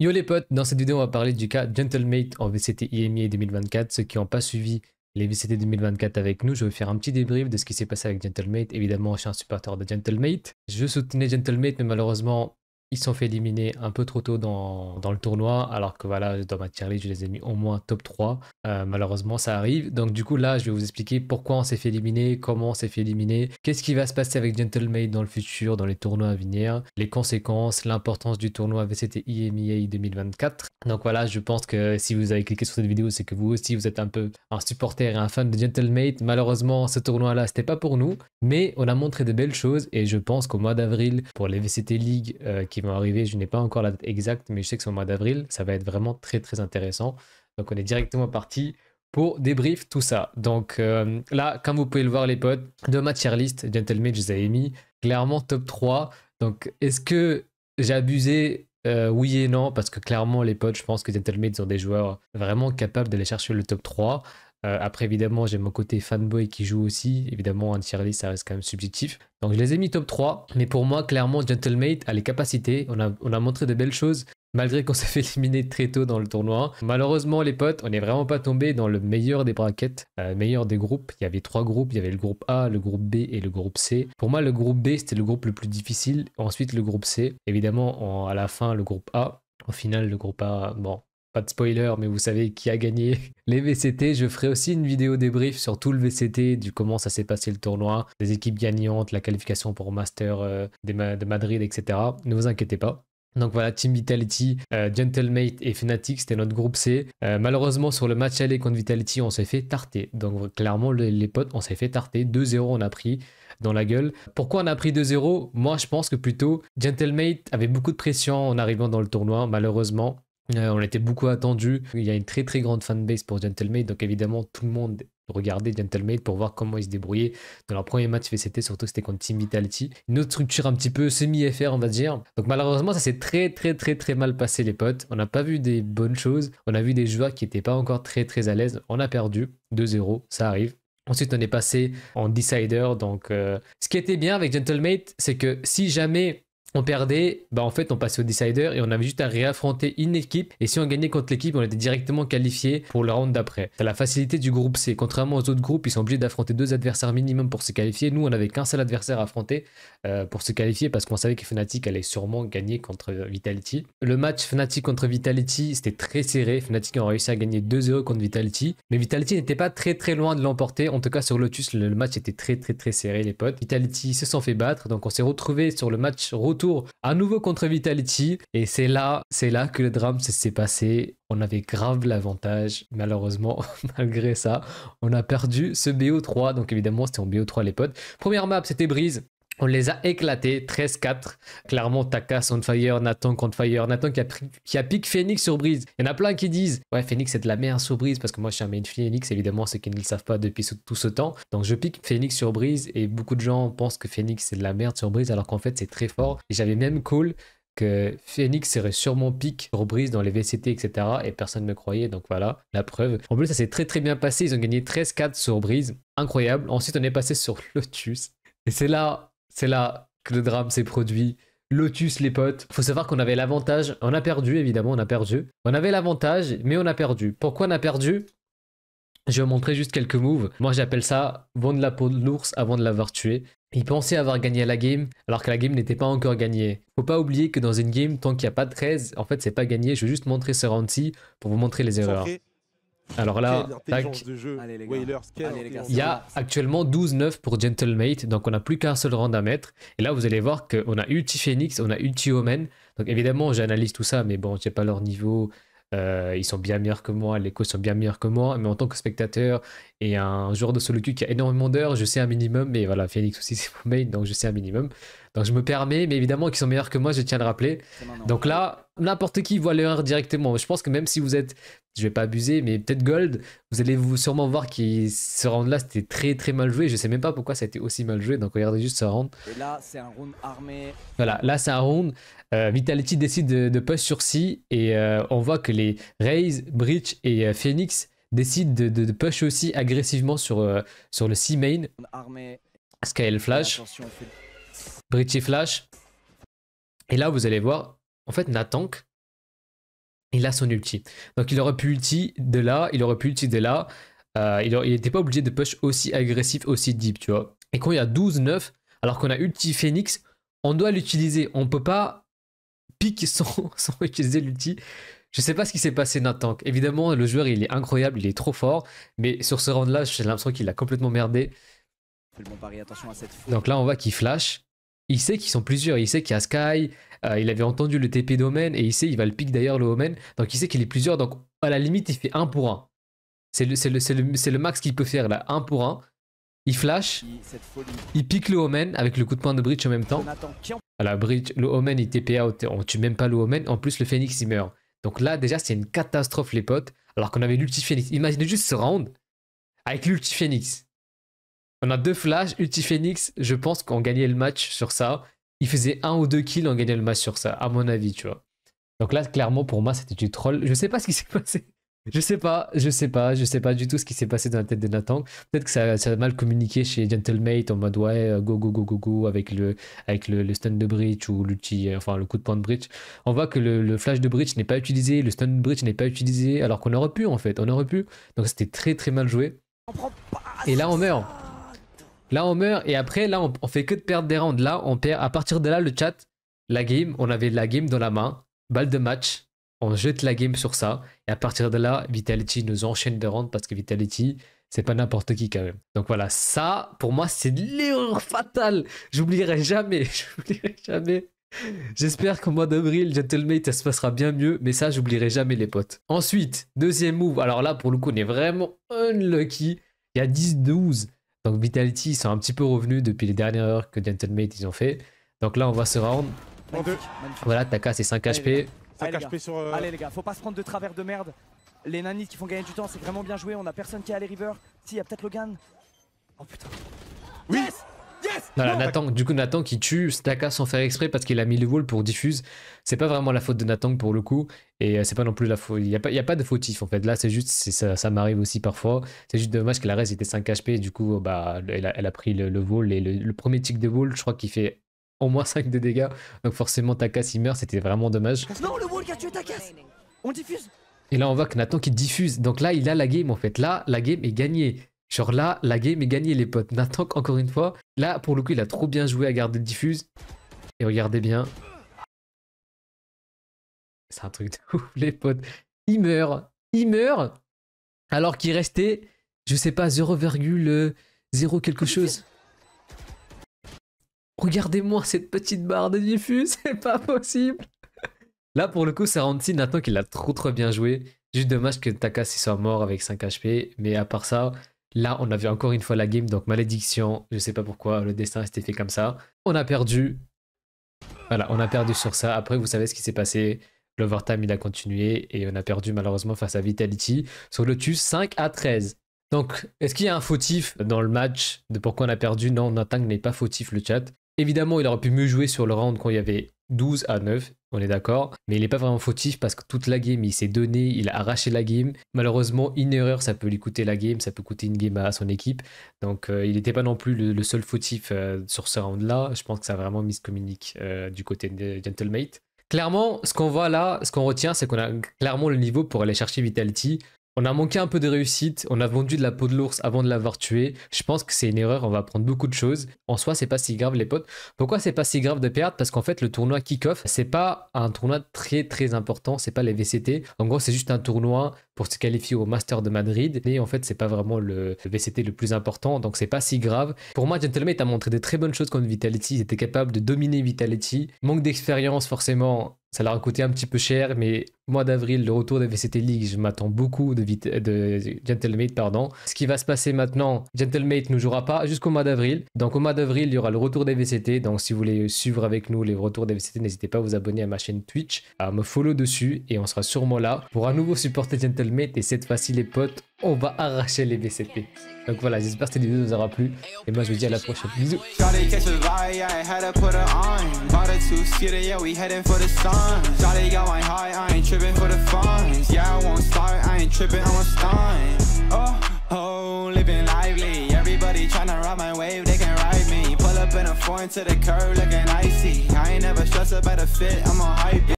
Yo les potes, dans cette vidéo on va parler du cas Gentlemate en VCT IMI 2024. Ceux qui n'ont pas suivi les VCT 2024 avec nous, je vais faire un petit débrief de ce qui s'est passé avec Gentlemate. Évidemment, je suis un supporter de Gentlemate. Je soutenais Gentlemate, mais malheureusement, ils sont fait éliminer un peu trop tôt dans, le tournoi, alors que voilà, dans ma tier list, je les ai mis au moins top 3. Euh, malheureusement, ça arrive. Donc du coup, là, je vais vous expliquer pourquoi on s'est fait éliminer, comment on s'est fait éliminer, qu'est-ce qui va se passer avec Gentlemate dans le futur, dans les tournois à venir, les conséquences, l'importance du tournoi VCT IMEA 2024. Donc voilà, je pense que si vous avez cliqué sur cette vidéo, c'est que vous aussi, vous êtes un peu un supporter et un fan de Gentlemate, Malheureusement, ce tournoi-là, c'était pas pour nous, mais on a montré de belles choses et je pense qu'au mois d'avril, pour les VCT League euh, qui arriver. Je n'ai pas encore la date exacte, mais je sais que c'est au mois d'avril. Ça va être vraiment très très intéressant. Donc on est directement parti pour débrief tout ça. Donc euh, là, comme vous pouvez le voir les potes, de ma tier list, Gentleman, je vous avais mis clairement top 3. Donc est-ce que j'ai abusé euh, oui et non, parce que clairement, les potes, je pense que Gentlemen, ils ont des joueurs vraiment capables de les chercher le top 3. Euh, après, évidemment, j'ai mon côté fanboy qui joue aussi. Évidemment, un tier ça reste quand même subjectif. Donc, je les ai mis top 3. Mais pour moi, clairement, Gentlemate a les capacités. On a, on a montré de belles choses. Malgré qu'on s'est fait éliminer très tôt dans le tournoi. Malheureusement, les potes, on n'est vraiment pas tombé dans le meilleur des braquettes, le euh, meilleur des groupes. Il y avait trois groupes. Il y avait le groupe A, le groupe B et le groupe C. Pour moi, le groupe B, c'était le groupe le plus difficile. Ensuite, le groupe C. Évidemment, à la fin, le groupe A. Au final, le groupe A, bon, pas de spoiler, mais vous savez qui a gagné les VCT. Je ferai aussi une vidéo débrief sur tout le VCT, du comment ça s'est passé le tournoi, les équipes gagnantes, la qualification pour Master euh, de Madrid, etc. Ne vous inquiétez pas. Donc voilà, Team Vitality, euh, Gentlemate et Fnatic, c'était notre groupe C. Euh, malheureusement, sur le match aller contre Vitality, on s'est fait tarter. Donc clairement, les, potes, on s'est fait tarter. 2-0, on a pris dans la gueule. Pourquoi on a pris 2-0 Moi, je pense que plutôt Gentlemate avait beaucoup de pression en arrivant dans le tournoi, malheureusement. Euh, on était beaucoup attendu. Il y a une très très grande fanbase pour GentleMate, donc évidemment tout le monde regardait GentleMate pour voir comment ils se débrouillaient dans leur premier match VCT, surtout c'était contre Team Vitality. Une autre structure un petit peu semi-FR on va dire. Donc malheureusement ça s'est très très très très mal passé les potes. On n'a pas vu des bonnes choses, on a vu des joueurs qui n'étaient pas encore très très à l'aise. On a perdu 2-0, ça arrive. Ensuite, on est passé en decider. Donc, euh, ce qui était bien avec Gentlemate, c'est que si jamais on perdait, bah en fait on passait au decider et on avait juste à réaffronter une équipe et si on gagnait contre l'équipe on était directement qualifié pour le round d'après. C'est la facilité du groupe C. Contrairement aux autres groupes, ils sont obligés d'affronter deux adversaires minimum pour se qualifier. Nous on avait qu'un seul adversaire à affronter euh, pour se qualifier parce qu'on savait que Fnatic allait sûrement gagner contre Vitality. Le match Fnatic contre Vitality c'était très serré. Fnatic a réussi à gagner 2-0 contre Vitality. Mais Vitality n'était pas très très loin de l'emporter. En tout cas sur Lotus le match était très très très serré les potes. Vitality se sont fait battre donc on s'est retrouvé sur le match retour à nouveau contre Vitality. Et c'est là, c'est là que le drame s'est passé. On avait grave l'avantage. Malheureusement, malgré ça, on a perdu ce BO3. Donc évidemment, c'était en BO3 les potes. Première map, c'était Brise. On les a éclatés 13-4. Clairement, Takas on fire, Nathan contre Nathan qui a, pris, qui a Phoenix sur Breeze. Il y en a plein qui disent Ouais, Phoenix c'est de la merde sur Breeze parce que moi je suis un main Phoenix, évidemment, c'est qu'ils ne le savent pas depuis tout ce temps. Donc je pique Phoenix sur Breeze et beaucoup de gens pensent que Phoenix c'est de la merde sur Breeze alors qu'en fait c'est très fort. Et j'avais même cool que Phoenix serait sûrement pique sur Breeze dans les VCT, etc. Et personne ne me croyait, donc voilà la preuve. En plus, ça s'est très très bien passé. Ils ont gagné 13-4 sur Breeze. Incroyable. Ensuite, on est passé sur Lotus. Et c'est là c'est là que le drame s'est produit. Lotus, les potes. Faut savoir qu'on avait l'avantage. On a perdu, évidemment, on a perdu. On avait l'avantage, mais on a perdu. Pourquoi on a perdu Je vais vous montrer juste quelques moves. Moi, j'appelle ça vendre la peau de l'ours avant de l'avoir tué. Il pensait avoir gagné la game, alors que la game n'était pas encore gagnée. Faut pas oublier que dans une game, tant qu'il n'y a pas de 13, en fait, c'est pas gagné. Je vais juste montrer ce round pour vous montrer les erreurs. Alors là, il y a actuellement 12-9 pour Gentlemate, donc on n'a plus qu'un seul round à mettre. Et là, vous allez voir qu'on a Ulti Phoenix, on a Ulti Omen. Donc évidemment, j'analyse tout ça, mais bon, je pas leur niveau. Euh, ils sont bien meilleurs que moi, les coachs sont bien meilleurs que moi, mais en tant que spectateur et un joueur de solo queue qui a énormément d'heures, je sais un minimum, mais voilà, Phoenix aussi c'est mon donc je sais un minimum. Donc je me permets, mais évidemment qu'ils sont meilleurs que moi, je tiens à le rappeler. Donc là, n'importe qui voit l'heure directement. Je pense que même si vous êtes je vais pas abuser, mais peut-être Gold, vous allez vous sûrement voir que se round-là, c'était très très mal joué. Je sais même pas pourquoi ça a été aussi mal joué, donc regardez juste ce round. Et là, c'est un round armé. Voilà, là, c'est un round. Euh, Vitality décide de, push sur C, et euh, on voit que les Raze, bridge et euh, Phoenix décident de, push aussi agressivement sur, sur le C main. Armé. scale flash. Bridge et flash. Et là, vous allez voir, en fait, Natank, il a son ulti. Donc il aurait pu ulti de là, il aurait pu ulti de là. Euh, il n'était pas obligé de push aussi agressif, aussi deep, tu vois. Et quand il y a 12-9, alors qu'on a ulti Phoenix, on doit l'utiliser. On peut pas pique sans, utiliser l'ulti. Je sais pas ce qui s'est passé tank Évidemment, le joueur, il est incroyable, il est trop fort. Mais sur ce round-là, j'ai l'impression qu'il a complètement merdé. Donc là, on voit qu'il flash il sait qu'ils sont plusieurs. Il sait qu'il y a Sky, euh, il avait entendu le TP d'Omen, et il sait, il va le pique d'ailleurs le Omen. Donc il sait qu'il est plusieurs, donc à la limite, il fait 1 pour 1 C'est le, le, max qu'il peut faire là, 1 pour 1 Il flash, il pique le Omen avec le coup de poing de bridge en même temps. le Omen, il TP out, on tue même pas le Omen. En plus, le Phoenix, il meurt. Donc là, déjà, c'est une catastrophe, les potes. Alors qu'on avait l'ulti Phoenix. Imaginez juste ce round avec l'ulti Phoenix. On a deux flashs, Ulti Phoenix, je pense qu'on gagnait le match sur ça. Il faisait un ou deux kills, en gagnait le match sur ça, à mon avis, tu vois. Donc là, clairement, pour moi, c'était du troll. Je sais pas ce qui s'est passé. Je sais pas, je sais pas, je sais pas du tout ce qui s'est passé dans la tête de Nathan. Peut-être que ça, a mal communiqué chez Gentlemate en mode ouais, euh, go go go go go avec le, avec le, stun de bridge ou l'outil, euh, enfin le coup de point de bridge. On voit que le, le flash de bridge n'est pas utilisé, le stun de bridge n'est pas utilisé, alors qu'on aurait pu en fait, on aurait pu. Donc c'était très très mal joué. Et là on meurt. Là, on meurt et après, là, on, fait que de perdre des rounds. Là, on perd. À partir de là, le chat, la game, on avait la game dans la main, balle de match, on jette la game sur ça. Et à partir de là, Vitality nous enchaîne des rounds parce que Vitality, c'est pas n'importe qui quand même. Donc voilà, ça, pour moi, c'est l'erreur fatale. J'oublierai jamais. J'oublierai jamais. J'espère qu'au mois d'avril, Gentlemate, ça se passera bien mieux, mais ça, j'oublierai jamais les potes. Ensuite, deuxième move. Alors là, pour le coup, on est vraiment unlucky. Il y a 10-12. Donc Vitality, ils sont un petit peu revenus depuis les dernières heures que Gentlemate ils ont fait. Donc là, on voit ce round. Voilà, Taka, c'est 5 HP. 5 HP sur. Euh, Allez, les gars, faut pas se prendre de travers de merde. Les nannies qui font gagner du temps, c'est vraiment bien joué. On a personne qui a les river. Si, il y a peut-être Logan. Oh putain. Oui Nathan, du coup, Nathan qui tue Takas sans faire exprès parce qu'il a mis le wall pour diffuse. C'est pas vraiment la faute de Nathan pour le coup. Et euh, c'est pas non plus la faute. Il n'y a, pas, y a pas de fautif en fait. Là, c'est juste, ça, ça m'arrive aussi parfois. C'est juste dommage que la reste était 5 HP. du coup, bah, elle, a, pris le, vol wall. Et le, premier tick de vol, je crois qu'il fait au moins 5 de dégâts. Donc forcément, Takas il meurt. C'était vraiment dommage. Non, le Takas On diffuse et là, on voit que Nathan qui diffuse. Donc là, il a la game en fait. Là, la game est gagnée. Genre là, la game est gagnée, les potes. Nathan, encore une fois, là, pour le coup, il a trop bien joué à garder le diffuse. Et regardez bien. C'est un truc de ouf, les potes. Il meurt. Il meurt. Alors qu'il restait, je sais pas, 0,0 euh, quelque chose. Regardez-moi cette petite barre de diffuse, c'est pas possible. Là, pour le coup, rend si Nathan qu'il a trop trop bien joué. Juste dommage que Takas soit mort avec 5 HP. Mais à part ça, Là, on vu encore une fois la game, donc malédiction. Je sais pas pourquoi le destin s'était fait comme ça. On a perdu. Voilà, on a perdu sur ça. Après, vous savez ce qui s'est passé. L'overtime, il a continué et on a perdu malheureusement face à Vitality sur le 5 à 13. Donc, est-ce qu'il y a un fautif dans le match de pourquoi on a perdu Non, Natang n'est pas fautif, le chat. Évidemment, il aurait pu mieux jouer sur le round quand il y avait 12 à 9 on est d'accord. Mais il n'est pas vraiment fautif parce que toute la game, il s'est donné, il a arraché la game. Malheureusement, une erreur, ça peut lui coûter la game, ça peut coûter une game à, son équipe. Donc, euh, il n'était pas non plus le, seul fautif euh, sur ce round-là. Je pense que ça a vraiment mis communique euh, du côté de Gentlemate. Clairement, ce qu'on voit là, ce qu'on retient, c'est qu'on a clairement le niveau pour aller chercher Vitality. On a manqué un peu de réussite, on a vendu de la peau de l'ours avant de l'avoir tué. Je pense que c'est une erreur, on va prendre beaucoup de choses. En soi, c'est pas si grave, les potes. Pourquoi c'est pas si grave de perdre Parce qu'en fait, le tournoi kick-off, c'est pas un tournoi très très important, c'est pas les VCT. En gros, c'est juste un tournoi pour se qualifier au Master de Madrid. Et en fait, c'est pas vraiment le VCT le plus important, donc c'est pas si grave. Pour moi, Gentleman a montré des très bonnes choses contre Vitality. Ils étaient capables de dominer Vitality. Manque d'expérience, forcément, ça leur a coûté un petit peu cher, mais mois d'avril, le retour des VCT League, je m'attends beaucoup de, Gentlemate, pardon. Ce qui va se passer maintenant, Gentlemate ne jouera pas jusqu'au mois d'avril. Donc au mois d'avril, il y aura le retour des VCT. Donc si vous voulez suivre avec nous les retours des VCT, n'hésitez pas à vous abonner à ma chaîne Twitch, à me follow dessus, et on sera sûrement là pour à nouveau supporter Gentleman et cette fois-ci les potes, on va arracher les bcp Donc voilà, j'espère que cette vidéo vous aura plu et moi je vous dis à la prochaine. Bisous.